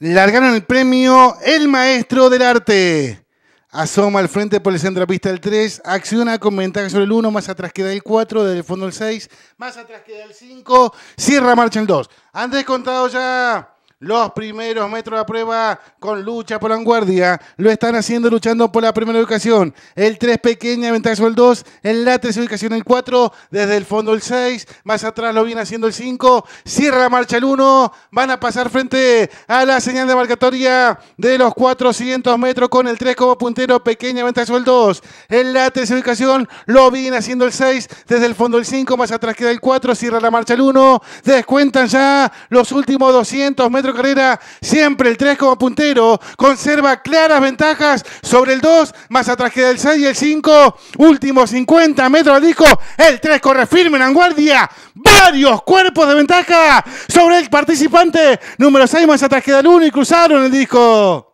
largaron el premio El Maestro del Arte. Asoma al frente por el centro de pista el 3, acciona con ventaja sobre el 1, más atrás queda el 4, desde el fondo el 6, más atrás queda el 5, cierra marcha el 2. Andrés Contado ya los primeros metros de la prueba con lucha por vanguardia. Lo están haciendo luchando por la primera ubicación. El 3 pequeña ventaja sobre el 2. En la 3 ubicación el 4. Desde el fondo el 6. Más atrás lo viene haciendo el 5. Cierra la marcha el 1. Van a pasar frente a la señal de marcatoria de los 400 metros con el 3 como puntero. Pequeña ventaja sobre el 2. En la 3 ubicación lo viene haciendo el 6. Desde el fondo el 5. Más atrás queda el 4. Cierra la marcha el 1. Descuentan ya los últimos 200 metros carrera, siempre el 3 como puntero, conserva claras ventajas sobre el 2, más atrás queda el 6 y el 5, último 50 metros al disco, el 3 corre firme en vanguardia varios cuerpos de ventaja sobre el participante número 6, más atrás queda el 1 y cruzaron el disco.